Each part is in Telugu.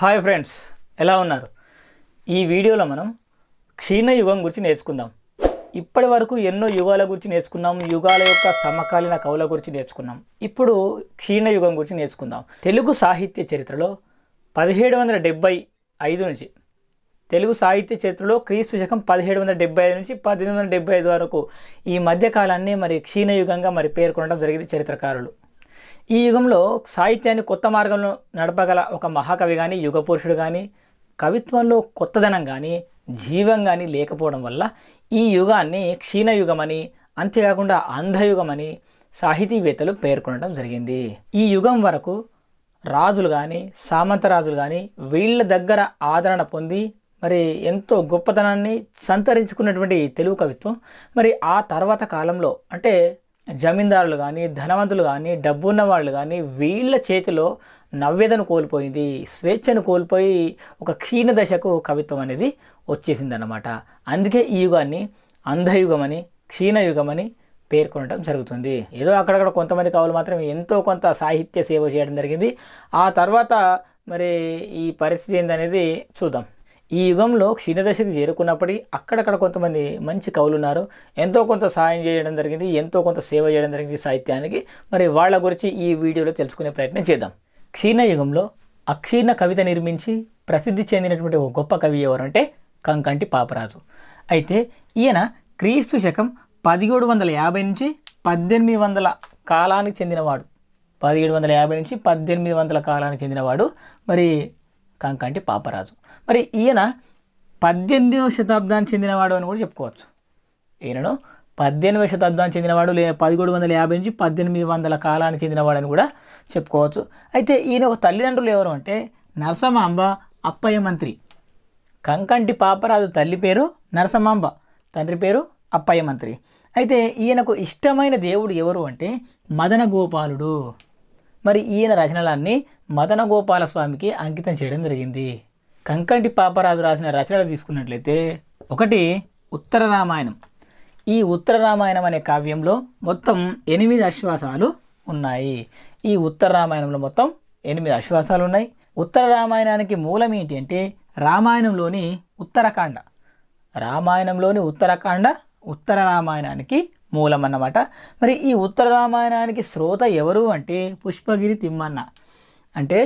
హాయ్ ఫ్రెండ్స్ ఎలా ఉన్నారు ఈ వీడియోలో మనం క్షీణ యుగం గురించి నేర్చుకుందాం ఇప్పటి వరకు ఎన్నో యుగాల గురించి నేర్చుకున్నాం యుగాల యొక్క సమకాలీన కవుల గురించి నేర్చుకున్నాం ఇప్పుడు క్షీణ యుగం గురించి నేర్చుకుందాం తెలుగు సాహిత్య చరిత్రలో పదిహేడు వందల డెబ్బై ఐదు నుంచి తెలుగు సాహిత్య చరిత్రలో క్రీస్తు శకం పదిహేడు వందల డెబ్బై ఐదు నుంచి పద్దెనిమిది వందల డెబ్బై ఐదు వరకు ఈ మధ్యకాలాన్ని మరి క్షీణయుగంగా మరి పేర్కొనడం జరిగింది చరిత్రకారులు ఈ యుగంలో సాహిత్యాన్ని కొత్త మార్గంలో నడపగల ఒక మహాకవి కానీ యుగపురుషుడు కానీ కవిత్వంలో కొత్తదనం కానీ జీవం కానీ లేకపోవడం వల్ల ఈ యుగాన్ని క్షీణయుగమని అంతేకాకుండా అంధయుగమని సాహితీవేత్తలు పేర్కొనడం జరిగింది ఈ యుగం వరకు రాజులు కానీ సామంతరాజులు కానీ వీళ్ళ దగ్గర ఆదరణ పొంది మరి ఎంతో గొప్పతనాన్ని సంతరించుకున్నటువంటి తెలుగు కవిత్వం మరి ఆ తర్వాత కాలంలో అంటే జమీందారులు కానీ ధనవంతులు కానీ డబ్బు ఉన్నవాళ్ళు కానీ వీళ్ళ చేతిలో నవ్యతను కోల్పోయింది స్వేచ్ఛను కోల్పోయి ఒక క్షీణ దశకు కవిత్వం అనేది వచ్చేసిందన్నమాట అందుకే ఈ యుగాన్ని అంధయుగమని క్షీణయుగమని పేర్కొనడం జరుగుతుంది ఏదో అక్కడక్కడ కొంతమంది కవులు మాత్రం ఎంతో కొంత సాహిత్య సేవ చేయడం జరిగింది ఆ తర్వాత మరి ఈ పరిస్థితి ఏందనేది చూద్దాం ఈ యుగంలో క్షీణదశకు చేరుకున్నప్పటి అక్కడక్కడ కొంతమంది మంచి కవులు ఉన్నారు ఎంతో కొంత సాయం చేయడం జరిగింది ఎంతో కొంత సేవ చేయడం జరిగింది సాహిత్యానికి మరి వాళ్ళ గురించి ఈ వీడియోలో తెలుసుకునే ప్రయత్నం చేద్దాం క్షీణ యుగంలో అక్షీణ కవిత నిర్మించి ప్రసిద్ధి చెందినటువంటి ఒక గొప్ప కవి ఎవరంటే కంకంటి పాపరాజు అయితే ఈయన క్రీస్తు శకం పదిహేడు వందల యాభై నుంచి పద్దెనిమిది వందల కాలానికి చెందినవాడు పదిహేడు వందల యాభై నుంచి పద్దెనిమిది వందల కాలానికి చెందినవాడు మరి కంకంటి పాపరాజు మరి ఈయన పద్దెనిమిదవ శతాబ్దానికి చెందినవాడు అని కూడా చెప్పుకోవచ్చు ఈయనను పద్దెనిమిదవ శతాబ్దానికి చెందినవాడు లేదా పదిహేడు వందల యాభై నుంచి పద్దెనిమిది వందల కాలానికి చెందినవాడు అని కూడా చెప్పుకోవచ్చు అయితే ఈయన ఒక తల్లిదండ్రులు ఎవరు అంటే నరసమాంబ అప్పయ్య మంత్రి కంకంటి పాపరాజు తల్లి పేరు నరసమాంబ తండ్రి పేరు అప్పయ్య మంత్రి అయితే ఈయనకు ఇష్టమైన దేవుడు ఎవరు అంటే మదన గోపాలుడు మరి ఈయన రచనలన్నీ మదన గోపాలస్వామికి అంకితం చేయడం జరిగింది కంకంటి పాపరాజు రాసిన రచనలు తీసుకున్నట్లయితే ఒకటి ఉత్తర రామాయణం ఈ ఉత్తర రామాయణం అనే కావ్యంలో మొత్తం ఎనిమిది అశ్వాసాలు ఉన్నాయి ఈ ఉత్తర రామాయణంలో మొత్తం ఎనిమిది అశ్వాసాలు ఉన్నాయి ఉత్తర రామాయణానికి మూలం ఏంటి అంటే రామాయణంలోని ఉత్తరకాండ రామాయణంలోని ఉత్తరకాండ ఉత్తర రామాయణానికి మూలం అన్నమాట మరి ఈ ఉత్తర రామాయణానికి శ్రోత ఎవరు అంటే పుష్పగిరి తిమ్మన్న అంటే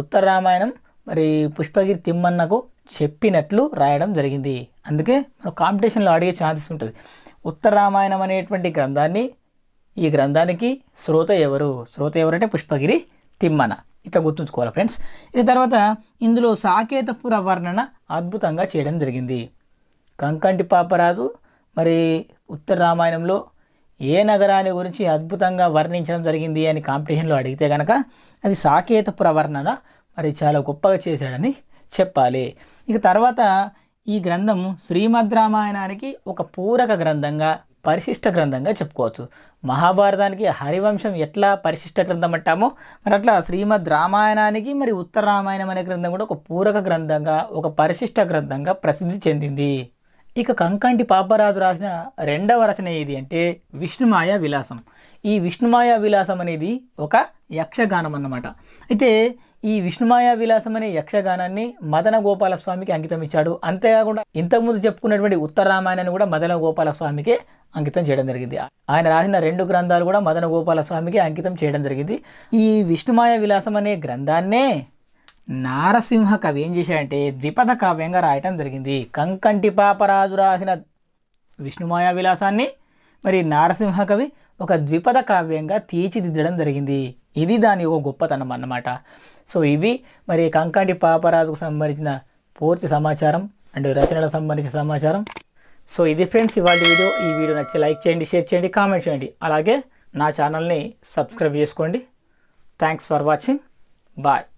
ఉత్తర రామాయణం మరి పుష్పగిరి తిమ్మన్నకు చెప్పినట్లు రాయడం జరిగింది అందుకే మనం కాంపిటీషన్లో అడిగే ఛాన్సెస్ ఉంటుంది ఉత్తర రామాయణం అనేటువంటి గ్రంథాన్ని ఈ గ్రంథానికి శ్రోత ఎవరు శ్రోత ఎవరంటే పుష్పగిరి తిమ్మన ఇట్లా గుర్తుంచుకోవాలి ఫ్రెండ్స్ ఇక తర్వాత ఇందులో సాకేతపుర వర్ణన అద్భుతంగా చేయడం జరిగింది కంకంటి పాపరాజు మరి ఉత్తర రామాయణంలో ఏ నగరాన్ని గురించి అద్భుతంగా వర్ణించడం జరిగింది అని కాంపిటీషన్లో అడిగితే కనుక అది సాకేత ప్రవర్ణన మరి చాలా గొప్పగా చేశాడని చెప్పాలి ఇక తర్వాత ఈ గ్రంథం శ్రీమద్ రామాయణానికి ఒక పూరక గ్రంథంగా పరిశిష్ట గ్రంథంగా చెప్పుకోవచ్చు మహాభారతానికి హరివంశం ఎట్లా పరిశిష్ట గ్రంథం అంటామో మరి అట్లా శ్రీమద్ రామాయణానికి మరి ఉత్తర రామాయణం అనే గ్రంథం కూడా ఒక పూరక గ్రంథంగా ఒక పరిశిష్ట గ్రంథంగా ప్రసిద్ధి చెందింది ఇక కంకంటి పాపరాజు రాసిన రెండవ రచన ఏది అంటే విష్ణుమాయ విలాసం ఈ విష్ణుమాయ విలాసం అనేది ఒక యక్షగానం అన్నమాట అయితే ఈ విష్ణుమాయ విలాసం అనే యక్షగానాన్ని మదన గోపాలస్వామికి అంకితం ఇచ్చాడు అంతేకాకుండా ఇంతకుముందు చెప్పుకున్నటువంటి ఉత్తరరామాయణాన్ని కూడా మదన గోపాలస్వామికే అంకితం చేయడం జరిగింది ఆయన రాసిన రెండు గ్రంథాలు కూడా మదన గోపాలస్వామికి అంకితం చేయడం జరిగింది ఈ విష్ణుమాయ విలాసం అనే గ్రంథాన్నే నారసింహ కవి ఏం చేశాడంటే ద్విపద కావ్యంగా రాయటం జరిగింది కంకంటి పాపరాజు రాసిన విష్ణుమాయ విలాసాన్ని మరి నారసింహ కవి ఒక ద్విపద కావ్యంగా తీర్చిదిద్దడం జరిగింది ఇది దాని ఒక గొప్పతనం అన్నమాట సో ఇవి మరి కంకంటి పాపరాజుకు సంబంధించిన పూర్తి సమాచారం అండ్ రచనలకు సంబంధించిన సమాచారం సో ఇది ఫ్రెండ్స్ ఇవాళ వీడియో ఈ వీడియో నచ్చి లైక్ చేయండి షేర్ చేయండి కామెంట్ చేయండి అలాగే నా ఛానల్ని సబ్స్క్రైబ్ చేసుకోండి థ్యాంక్స్ ఫర్ వాచింగ్ బాయ్